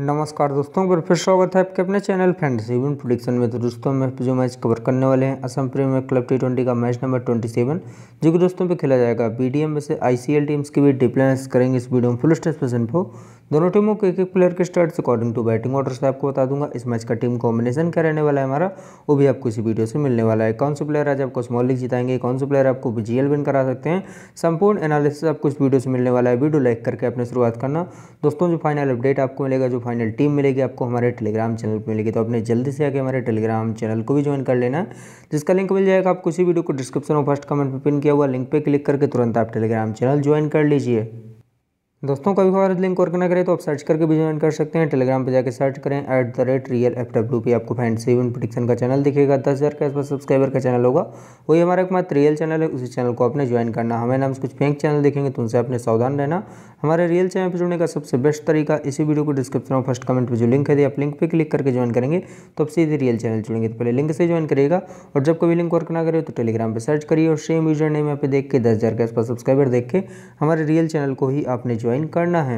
नमस्कार दोस्तों पर फिर स्वागत है आपके अपने चैनल फ्रेंड्स इवन प्रोडिक्शन में तो दोस्तों में जो मैच कवर करने वाले हैं Assam premier club T twenty का मैच नंबर ट्वेंटी सेवन जो कि दोस्तों पे खेला जाएगा बीडीएम में से आईसीएल टीम्स की भी डिप्लेंस करेंगे इस वीडियो में फुल स्टेस इन्फो दोनों टीमों के एक एक प्लेयर के start according to batting order से आपको बता दूंगा इस मैच का टीम कॉम्बिनेशन क्या रहने वाला है हमारा वो भी आपको इसी वीडियो से मिलने वाला है कौन से प्लेयर आज आपको स्मॉल लीग जिताएंगे कौन से प्लेयर आपको जी विन करा सकते हैं संपूर्ण एनालिसिस आपको इस वीडियो से मिलने वाला है वीडियो लाइक करके अपने शुरुआत करना दोस्तों जो फाइनल अपडेट आपको मिलेगा जो फाइनल टीम मिलेगी आपको हमारे टेलीग्राम चैनल पर मिलेगी तो आपने जल्दी से आके हमारे टेलीग्राम चैनल को भी ज्वाइन कर लेना जिसका लिंक मिल जाएगा आप किसी वीडियो को डिस्क्रिप्शन और फर्स्ट कमेंट पर पिन किया हुआ लिंक पर क्लिक करके तुरंत आप टेलीग्राम चैनल ज्वाइन कर लीजिए दोस्तों कभी हमारे लिंक और ना करें तो आप सर्च करके भी ज्वाइन कर सकते हैं टेलीग्राम पर जाकर सर्च करें at the rate real F W P आपको फैंड सेव इन प्रोडिक्शन का चैनल दिखेगा दस हज़ार के आसपास सब्सक्राइबर का चैनल होगा वही हमारा मात्र रियल चैनल है उसी चैनल को आपने ज्वाइन करना हमारे नाम से कुछ फेंक चैनल देखेंगे तो उनसे आपने सावधान रहना हमारे रियल चैनल पर जुड़ने का सबसे बेस्ट तरीका इसी वीडियो को डिस्क्रिप्शन में फर्स्ट कमेंट पर जो लिंक है आप लिंक पर क्लिक करके ज्वाइन करेंगे तो आप सीधे रियल चैनल जुड़ेंगे तो पहले लिंक से ज्वाइन करिएगा और जब कभी लिंक वर्क ना करें तो टेलीग्राम पर सर्च करिए और सेम यूजर नेम यहाँ पे देख के दस हज़ार के आसपास सब्सक्राइबर देख के हमारे रियल चैनल को ही आपने ज्वाइन ज्वाइन करना है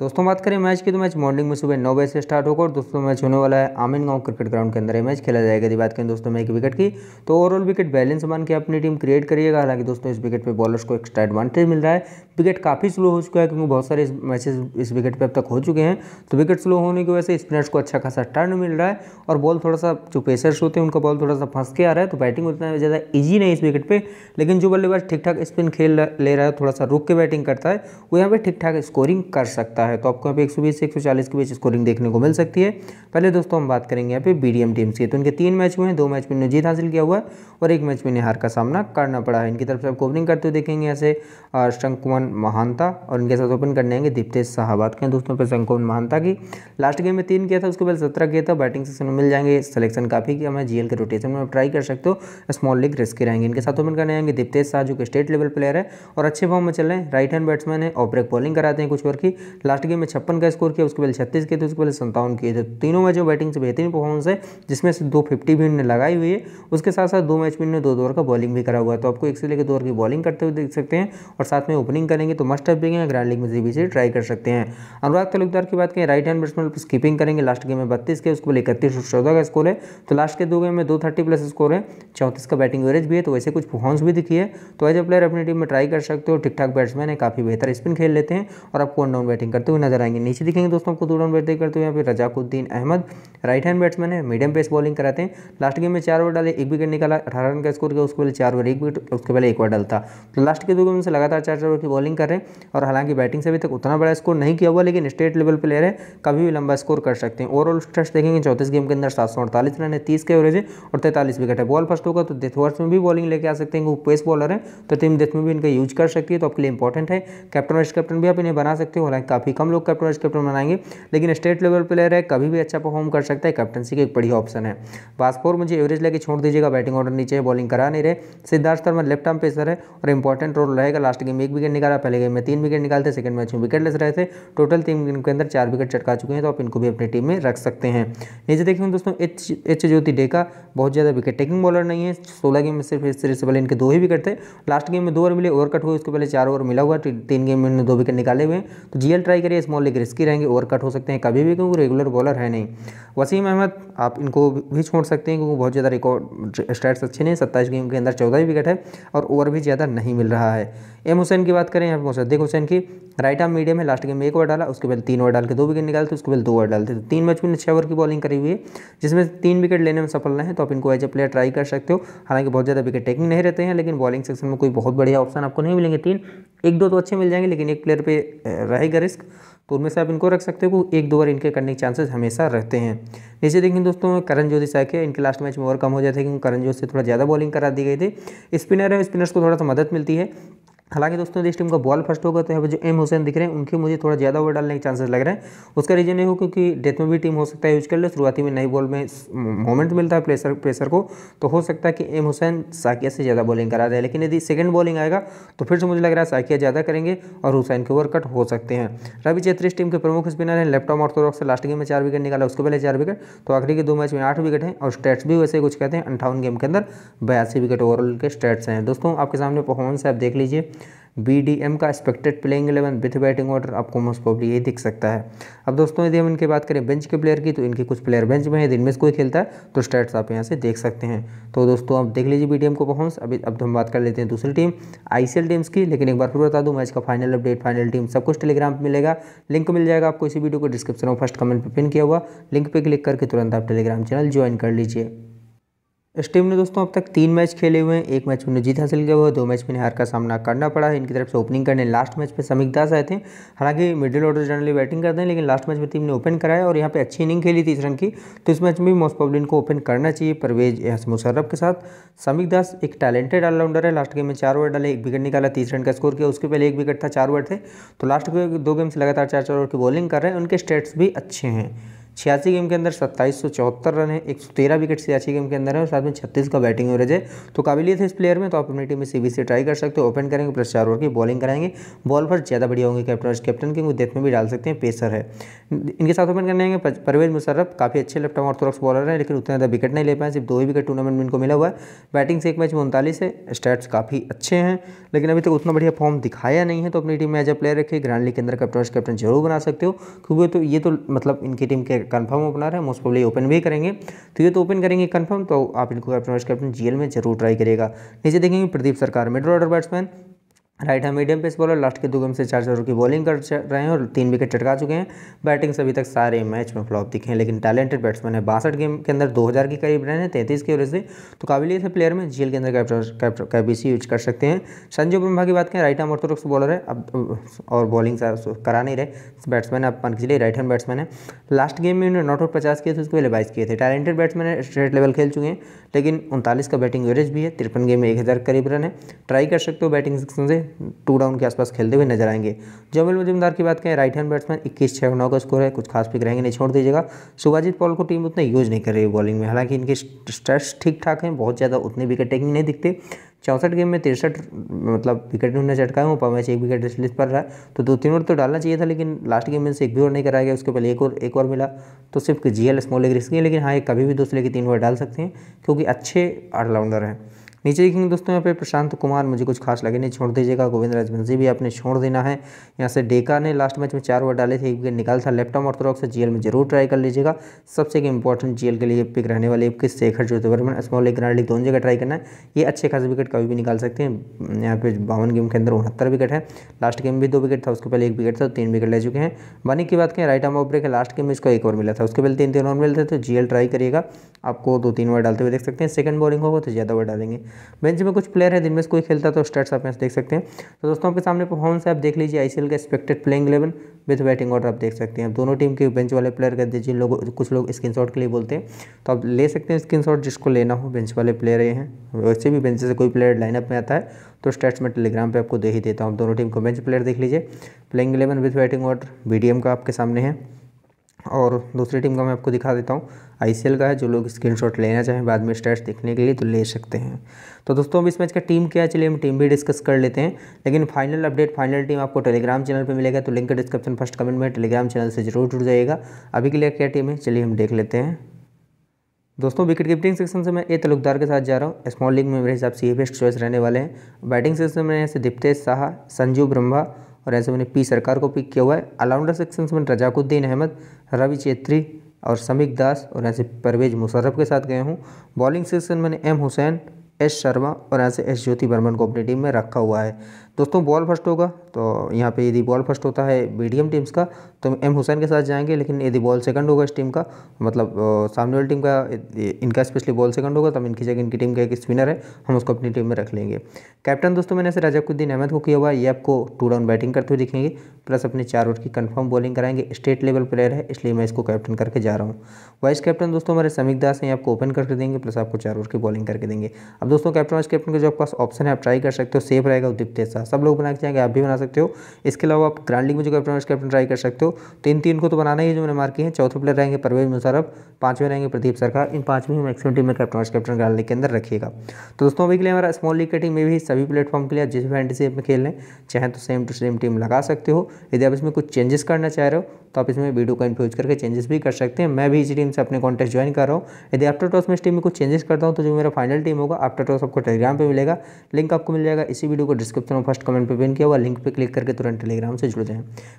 दोस्तों बात करें मैच की तो मैच मॉर्निंग में सुबह नौ बजे से स्टार्ट होगा और दोस्तों मैच होने वाला है आमिन गांव क्रिकेट ग्राउंड के अंदर ये मैच खेला जाएगा यदि बात करें दोस्तों में एक विकेट की तो ओवरऑल विकेट बैलेंस मान के अपनी टीम क्रिएट करिएगा हालांकि दोस्तों इस विकेट पे बॉलर्स को एक्स्ट्रा एडवांटेज मिल रहा है विकेट काफ़ी स्लो हो चुका है क्योंकि बहुत सारे मैचेस इस विकेट पे अब तक हो चुके हैं तो विकेट स्लो होने की वजह से स्पिनर्स को अच्छा खासा टर्न मिल रहा है और बॉल थोड़ा सा जो पेसर्स होते हैं उनका बॉल थोड़ा सा फंस के आ रहा है तो बैटिंग उतना ज़्यादा ईजी नहीं इस विकेट पर लेकिन जो बल्लेबाज ठीक ठाक स्पिन खेल ले रहा है थोड़ा सा रुक के बैटिंग करता है वो यहाँ पर ठीक ठाक स्कोरिंग कर सकता है तो आपको यहाँ पे एक से एक के बीच स्कोरिंग देखने को मिल सकती है पहले दोस्तों हम बात करेंगे यहाँ पे बी टीम्स की तो उनके तीन मैच हुए हैं दो मैच में जीत हासिल किया हुआ है और एक मैच में निहार का सामना करना पड़ा है इनकी तरफ से आपको ओपनिंग करते हुए देखेंगे ऐसे शंकुमन महानता और इनके साथ ओपन करने आएंगे दीप्तेश शाहबाद के दोस्तों पे शंकोन महानता की लास्ट गेम में तीन किया था उसके बाद सत्रह किया था बैटिंग सेक्शन में मिल जाएंगे सिलेक्शन काफ़ी किया मैं जीएल के रोटेशन में ट्राई कर सकते हो स्मॉल लीग रिस्की रहेंगे इनके साथ ओपन करने आएंगे दीप्तेश शाह जो कि स्टेट लेवल प्लेयर है और अच्छे फॉर्म में चल रहे हैं राइट हैंड बैट्समैन है और ब्रेक बॉलिंग कराते हैं कुछ ओवर की लास्ट गेम में छप्पन का स्कोर किया उसके पहले छत्तीस किए थे उसके पहले संतावन किए थे तीनों मैचों बैटिंग से बेहतरीन परफॉर्मेंस है जिसमें से दो फिफ्टी भी इनने लगाई हुई है उसके साथ साथ दो मैच में इन्होंने दो दौर का बॉलिंग भी करा हुआ है तो आपको एक से लेकर दो ओवर की बॉलिंग करते हुए देख सकते हैं और साथ में ओपनिंग करेंगे तो मस्ट हैव बिगेंगे ग्रैंड लीग में जी से ट्राई कर सकते हैं अनुराग तलुकदार की बात करें राइट हैंड बैट्समैन स्कीपिंग करेंगे लास्ट गेम में बत्तीस के उसके बोले इकतीस और चौदह का स्कोर है तो लास्ट के दो गेम में दो थर्टी प्लस स्कोर है चौंतीस का बैटिंग एवरेज भी है तो वैसे कुछ परफॉर्मेंस भी दिखी है तो एज ए प्लेयर अपनी टीम में ट्राई कर सकते हो ठीक ठाक बैट्समैन है काफ़ी बेहतर स्पिन खेल लेते हैं और आपको वन डाउन बैटिंग करते हुए नजर आएंगे नीचे दिखेंगे दोस्तों आपको दो डाउन बैटिंग करते हुए यहाँ पर Razakuddin Ahmed right hand batsman है मीडियम पेस बॉलिंग कराते हैं लास्ट गेम में चार ओवर डाले एक विकेट निकाला अठारह रन का स्कोर किया उसके पहले चार ओवर एक विकेट उसके पहले एक ओवर डालता तो लास्ट के दो गेम से लगातार चार ओवर की बॉलिंग बॉलिंग कर रहे हैं और हालांकि बैटिंग से अभी तक उतना बड़ा स्कोर नहीं किया हुआ लेकिन स्टेट लेवल प्लेयर है कभी भी लंबा स्कोर कर सकते हैं ओवरऑल स्टेट्स देखेंगे चौतीस गेम के अंदर सात सौ अड़तालीस रन है तीस के एवरेज है और तैतालीस विकेट है बॉल फर्स्ट होगा तो डेथ ओवर्स में भी बॉलिंग लेके आ सकते हैं वो पेस बॉलर है तो टीम डेथ में भी इनका यूज कर सकती है तो आपके लिए इंपॉर्टेंट है कैप्टन वाइस कैप्टन भी आप इन्हें बना सकते हो हालांकि काफ़ी कम लोग कैप्टन वाइस कैप्टन बनाएंगे लेकिन स्टेट लेवल प्लेयर है कभी भी अच्छा परफॉर्म कर सकता है कैप्टनसी का एक बढ़िया ऑप्शन है बासपोर मुझे एवरेज लेके छोड़ दीजिएगा बैटिंग ऑर्डर नीचे बॉलिंग करा नहीं रहे Siddharth Sharma left arm pacer है और इंपॉर्टेंट रोल रहेगा लास्ट गेम एक विकेट निकाल निकाला पहले गेम में तीन विकेट निकालते सेकंड मैच में विकेट लेस रहे थे टोटल तीन गेम के अंदर चार विकेट चटका चुके हैं तो आप इनको भी अपनी टीम में रख सकते हैं नीचे देखेंगे दोस्तों एच एच ज्योति डेका बहुत ज़्यादा विकेट टेकिंग बॉलर नहीं है सोलह गेम में सिर्फ इस सीरीज से पहले इनके दो ही विकेट थे लास्ट गेम में दो ओवर मिले ओवर कट हुए उसके पहले चार ओवर मिला हुआ तीन गेम में इन्होंने दो विकेट निकाले हुए तो जी ट्राई करिए स्मॉल लेकर रिस्की रहेंगे ओवर कट हो सकते हैं कभी भी क्योंकि रेगुलर बॉलर है नहीं वसीम अहमद आप इनको भी छोड़ सकते हैं क्योंकि बहुत ज़्यादा रिकॉर्ड स्टैट्स अच्छे नहीं सत्ताईस गेम के अंदर चौदह ही विकेट है और ओवर भी ज़्यादा नहीं मिल रहा है एम हुसैन की बात करें यहाँ पे कौन सा देखो हुसैन की राइट आर्म मीडियम है लास्ट गेम में एक ओवर डाला उसके बाद तीन ओवर डाल के दो विकेट निकालते उसके बाद दो ओवर डालते तो तीन मैच में छः ओवर की बॉलिंग करी हुई है जिसमें तीन विकेट लेने में सफल रहे हैं तो आप इनको एज ए प्लेयर ट्राई कर सकते हो हालांकि बहुत ज़्यादा विकेट टेकिंग नहीं रहते हैं लेकिन बॉलिंग सेक्शन में कोई बहुत बढ़िया ऑप्शन आपको नहीं मिलेंगे तीन एक दो तो अच्छे मिल जाएंगे लेकिन एक प्लेयर पर रहेगा रिस्क तो उनमें से आप इनको रख सकते हो एक दो ओवर इनके करने के चांसेस हमेशा रहते हैं नीचे देखें दोस्तों करण ज्योति साइके इनके लास्ट मैच में ओवर कम हो जाते हैं क्योंकि करण ज्योति से थोड़ा ज़्यादा बॉलिंग करा दी गई थी स्पिनर है स्पिनर्स को थोड़ा सा मदद मिलती है हालांकि दोस्तों जिस टीम का बॉल फर्स्ट होगा तो यहाँ पर जो एम हुसैन दिख रहे हैं उनके मुझे थोड़ा ज़्यादा ओवर डालने के चांसेस लग रहे हैं उसका रीजन ये हो क्योंकि डेथ में भी टीम हो सकता है यूज कर ले शुरुआती में नई बॉल में मोमेंट मिलता है प्रेशर प्रेशर को तो हो सकता है कि एम हुसैन साकिया से ज़्यादा बॉलिंग करा दे लेकिन यदि सेकेंड बॉलिंग आएगा तो फिर से मुझे लग रहा है साकिया ज़्यादा करेंगे और हुसैन के ओवर कट हो सकते हैं रवि छेत्री इस टीम के प्रमुख स्पिनर हैं लेफ्टॉम ऑर्थोडॉक्स से लास्ट गेम में चार विकेट निकाला उसके पहले चार विकेट तो आखिरी के दो मैच में आठ विकेट हैं और स्टेट्स भी वैसे कुछ कहते हैं अंठावन गेम के अंदर बयासी विकेट ओवरऑल के स्टेट्स हैं दोस्तों आपके सामने परफॉर्मेंस आप देख लीजिए बी डी एम का expected playing eleven with batting order आपको मोस्ट प्रॉब्ली यही दिख सकता है अब दोस्तों यदि हम इनकी बात करें बेंच के प्लेयर की तो इनके कुछ प्लेयर बेंच में है जिनमें से कोई खेलता है तो स्टैट्स आप यहाँ से देख सकते हैं तो दोस्तों आप देख लीजिए बी डी एम को परफॉर्मेंस अभी अब तो हम बात कर लेते हैं दूसरी team I C L teams की लेकिन एक बार फिर बता दूँ मैच का फाइनल अपडेट फाइनल टीम सब कुछ टेलीग्राम पर मिलेगा लिंक मिल जाएगा आपको इसी वीडियो को डिस्क्रिप्शन में फर्स्ट कमेंट पर पिन किया हुआ लिंक पर क्लिक करके तुरंत आप टेलीग्राम चैनल ज्वाइन कर लीजिए इस टीम ने दोस्तों अब तक तीन मैच खेले हुए हैं एक मैच में जीत हासिल किया हुआ दो मैच में हार का सामना करना पड़ा है इनकी तरफ से ओपनिंग करने लास्ट मैच में समीक दास आए थे हालांकि मिडिल ऑर्डर जनरली बैटिंग करते हैं लेकिन लास्ट मैच में टीम ने ओपन कराया और यहाँ पे अच्छी इनिंग खेली तीस रन की तो इस मैच में भी मोस्ट पब्लिन को ओपन करना चाहिए परवेज यहाँ मुशर्रफ के साथ समीक दास एक टैलेंटेड ऑलराउंडर है लास्ट गेम में चार ओवर डाले एक विकेट निकाला तीस रन का स्कोर किया उसके पहले एक विकेट था चार ओवर थे तो लास्ट के दो गेम से लगातार चार चार ओवर की बॉलिंग कर रहे हैं उनके स्टेट्स भी अच्छे हैं छियासी गेम के अंदर सत्ताईस सौ चौहत्तर रन है एक सौ तेरह विकेट छियासी गेम के अंदर है और साथ में छत्तीस का बैटिंग एवरेज है तो काबिलियत है इस प्लेयर में तो आप अपनी टीम में सीबीसी से ट्राई कर सकते हो ओपन करेंगे प्लस चार ओवर की बॉलिंग कराएंगे बॉल पर ज़्यादा बढ़िया होंगे कैप्टन कैप्टन के डेथ में भी डाल सकते हैं पेसर है इनके साथ ओपन करने आएंगे परवेज मुशर्रफ काफ़ी अच्छे लेफ्ट और तरफ बॉलर हैं लेकिन उतना ज़्यादा विकेट नहीं ले पाए सिर्फ दो ही विकेट टूर्नामेंट में इनको मिला हुआ है बैटिंग से एक मैच में उनतालीस है स्टैट्स काफ़ी अच्छे हैं लेकिन अभी तक उतना बढ़िया फॉर्म दिखाया नहीं है तो अपनी टीम में एज अ प्लेयर रखिए ग्रांडली लीग के अंदर कैप्टन कैप्टन जरूर बना सकते हो क्योंकि तो ये तो मतलब इनकी टीम के कन्फर्म ओपनर है मोस्ट पब्लिक ओपन भी करेंगे तो ये तो ओपन करेंगे कन्फर्म तो आप इनको कैप्टन वाइस कैप्टन जीएल में जरूर ट्राई करेगा नीचे देखेंगे Pradeep Sarkar middle order batsman right hand medium pace bowler last के दो गेम से चार चार की बॉलिंग कर रहे हैं और तीन विकेट चटका चुके हैं बैटिंग से अभी तक सारे मैच में फ्लॉप दिखे हैं लेकिन टैलेंटेड बैट्समैन है बासठ गेम के अंदर 2000 के करीब रन हैं तैंतीस की ओर से तो काबिलियत है प्लेयर में जेल के अंदर कैबीसी यूज कर सकते हैं संजू ब्रह्मा की बात करें राइट हैंड ऑर्थोडॉक्स बॉलर है अब और बॉलिंग करा नहीं रहे बैट्समैन है अपन के लिए राइट हैंड बैट्समैन है लास्ट गेम में उन्होंने नॉट आउट पचास किए थे उसके पहले बाइस किए थे टैलेंटेड बैट्समैन है स्टेट लेवल खेल चुके हैं लेकिन उनतालीस का बैटिंग एवरेज भी है तिरपन गेम में एक हज़ार करीब रन है ट्राई कर सकते हो बैटिंग सेक्शन से टू डाउन के आसपास खेलते हुए नजर आएंगे जमिल मजुमदार की बात करें राइट हैंड बैट्समैन इक्कीस छः नौ का स्कोर है कुछ खास पिक रहेंगे नहीं छोड़ दीजिएगा सुभाजित पॉल को टीम उतना यूज़ नहीं कर रही है बॉलिंग में हालांकि इनके स्ट्रेस ठीक ठाक हैं बहुत ज़्यादा उतने विकेट टेकिंग नहीं दिखते चौंसठ गेम में तिरसठ मतलब विकेट उन्होंने चटकाए है पर मैच एक विकेट लिस्ट पर रहा तो दो तीन ओवर तो डालना चाहिए था लेकिन लास्ट गेम में से एक भी ओवर नहीं कराया गया उसके पहले एक और एक और मिला तो सिर्फ GL L small league risk है लेकिन हाँ ये कभी भी दो के तीन ओवर डाल सकते हैं क्योंकि अच्छे ऑलराउंडर हैं नीचे देखेंगे दोस्तों यहाँ पे प्रशांत कुमार मुझे कुछ खास लगे नहीं छोड़ दीजिएगा गोविंद राजवंशी भी आपने छोड़ देना है यहाँ से डेका ने लास्ट मैच में चार ओवर डाले थे एक विकेट निकाल था लेफ्ट और से जी में जरूर ट्राई कर लीजिएगा सबसे इंपॉर्टेंट जी के लिए पिक रहने वाले आपके Shekhar Jyotivarman small league league दोनों जगह ट्राई करना है ये अच्छे खास विकेट कभी भी निकाल सकते हैं यहाँ पे बावन गेम के अंदर उनहत्तर विकेट है लास्ट गेम भी दो विकेट था उसके पहले एक विकेट था तो तीन विकेट ले चुके हैं बनी की बात करें right arm off break last game में इसको एक ओवर मिला था उसके पहले तीन तीन ओवर मिलते थे तो जी ट्राई करिएगा आपको दो तीन ओवर डालते हुए देख सकते हैं सेकंड बॉलिंग होगा तो ज़्यादा ओवर डालेंगे बेंच में कुछ प्लेयर है जिनमें से कोई खेलता तो स्टार्ट आप देख सकते हैं तो दोस्तों आपके सामने परफॉर्मेंस आप देख लीजिए आई का expected playing eleven with batting order आप देख सकते हैं दोनों टीम के बेंच वाले प्लेयर कर जिन लोग कुछ लोग स्क्रीन के लिए बोलते हैं तो आप ले सकते हैं स्क्रीन जिसको लेना हो बेंच वाले प्लेयर ये हैं वैसे भी बेंच से कोई प्लेयर लाइनअप में आता है तो स्टेट्स में टेलीग्राम पे आपको दे ही देता हूँ दोनों टीम को बेंच प्लेयर देख लीजिए playing eleven with batting order B का आपके सामने है और दूसरी टीम का मैं आपको दिखा देता हूँ आई का है जो लोग स्क्रीनशॉट लेना चाहें बाद में स्टैट्स देखने के लिए तो ले सकते हैं तो दोस्तों अब इस मैच का टीम क्या है चलिए हम टीम भी डिस्कस कर लेते हैं लेकिन फाइनल अपडेट फाइनल टीम आपको टेलीग्राम चैनल पर मिलेगा तो लिंक डिस्क्रिप्शन फर्स्ट कमेंट में टेलीग्राम चैनल से जरूर जुड़ जाइएगा अभी के लिए क्या टीम है चलिए हम देख लेते हैं दोस्तों विकेट कीपिंग सेक्शन से मैं ए तलुकदार के साथ जा रहा हूँ स्मॉल लीग में मेरे हिसाब से ये बेस्ट चॉइस रहने वाले हैं बैटिंग सेक्शन में यहाँ से दीप्तेश साहा ब्रह्मा और ऐसे मैंने पी सरकार को पिक किया हुआ है ऑलराउंडर सेक्शन में रजाकुद्दीन अहमद रवि चेत्री और समीक दास और ऐसे परवेज मुशर्रफ के साथ गए हूँ बॉलिंग सेक्शन मैंने एम हुसैन एस शर्मा और ऐसे एस ज्योति बर्मन को अपनी टीम में रखा हुआ है दोस्तों बॉल फर्स्ट होगा तो यहाँ पे यदि बॉल फर्स्ट होता है मीडियम टीम्स का तो एम हुसैन के साथ जाएंगे लेकिन यदि बॉल सेकंड होगा इस टीम का मतलब सामने वाली टीम का इनका स्पेशली बॉल सेकंड होगा तो हम इनकी जगह इनकी टीम का एक स्पिनर है हम उसको अपनी टीम में रख लेंगे कैप्टन दोस्तों मैंने ऐसे रजाकुद्दीन अहमद को किया हुआ ये आपको टू डाउन बैटिंग करते हुए दिखेंगे प्लस अपने चार ओवर की कन्फर्म बॉलिंग कराएंगे स्टेट लेवल प्लेयर है इसलिए मैं इसको कैप्टन करके जा रहा हूँ वाइस कैप्टन दोस्तों हमारे समीक दास हैं आपको ओपन करके देंगे प्लस आपको चार ओवर की बॉलिंग करके देंगे अब दोस्तों कैप्टन वाइस कैप्टन का जो आपके पास ऑप्शन है आप ट्राई कर सकते हो सेफ रहेगा उदीप तेसा सब लोग के चाहेंगे आप भी बना सकते हो इसके अलावा आप ग्रांडिंग में जो कैप्टन वाइस कैप्टन ट्राई कर सकते हो तो इन तीन को तो बनाना ही जो मैंने मार्के हैं चौथे प्लेयर रहेंगे परवेज मुशरफ पांचवें रहेंगे प्रदीप सरकार इन पांचवें ही मैक्सिमम टीम में captain vice captain grand league के अंदर रखिएगा तो दोस्तों अभी के लिए हमारा स्मॉल लीग कटिंग टीम में भी सभी प्लेटफॉर्म के लिए जिस भी एंटीसीप में खेल लें चाहे तो सेम टू सेम टीम लगा सकते हो यदि आप इसमें कुछ चेंजेस करना चाह रहे हो तो आप इसमें वीडियो कॉइन इन्फ्यूज करके चेंजेस भी कर सकते हैं मैं भी इसी टीम से अपने कॉन्टेस्ट ज्वाइन कर रहा हूँ यदि आफ्टर टॉस में इस टीम में कुछ चेंजेस करता हूँ तो जो मेरा फाइनल टीम होगा आफ्टर टॉस आपको टेलीग्राम पर मिलेगा लिंक आपको मिल जाएगा इसी वीडियो को डिस्क्रिप्शन में फर्स्ट फर्स्ट कमेंट पे पिन किया हुआ लिंक पे क्लिक करके तुरंत टेलीग्राम से जुड़ जाएं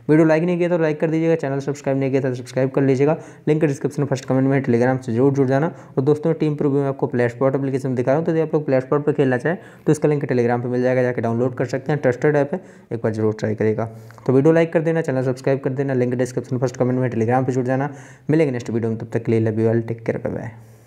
वीडियो लाइक नहीं किया तो लाइक कर दीजिएगा चैनल सब्सक्राइब नहीं किया तो सब्सक्राइब कर लीजिएगा लिंक डिस्क्रिप्शन फर्स्ट कमेंट में टेलीग्राम से जरूर जुड़ जाना और दोस्तों टीम प्रोव्यू में आपको स्पॉट अपलीकेशन दिखा रहा हूँ तो यदि आप लोग स्पॉट पर खेलना चाहें तो इसका लिंक टेलीग्राम पर मिल जाएगा जाकर डाउनलोड कर सकते हैं ट्रस्टेड ऐप है एक बार जरूर ट्राई करेगा तो वीडियो लाइक कर देना चैनल सब्सक्राइब कर देना लिंक डिस्क्रिप्शन फर्स्ट कमेंट में टेलीग्राम पर जुड़ जाना मिलेंगे नेक्स्ट वीडियो में तब तक के लिए love you all take care bye bye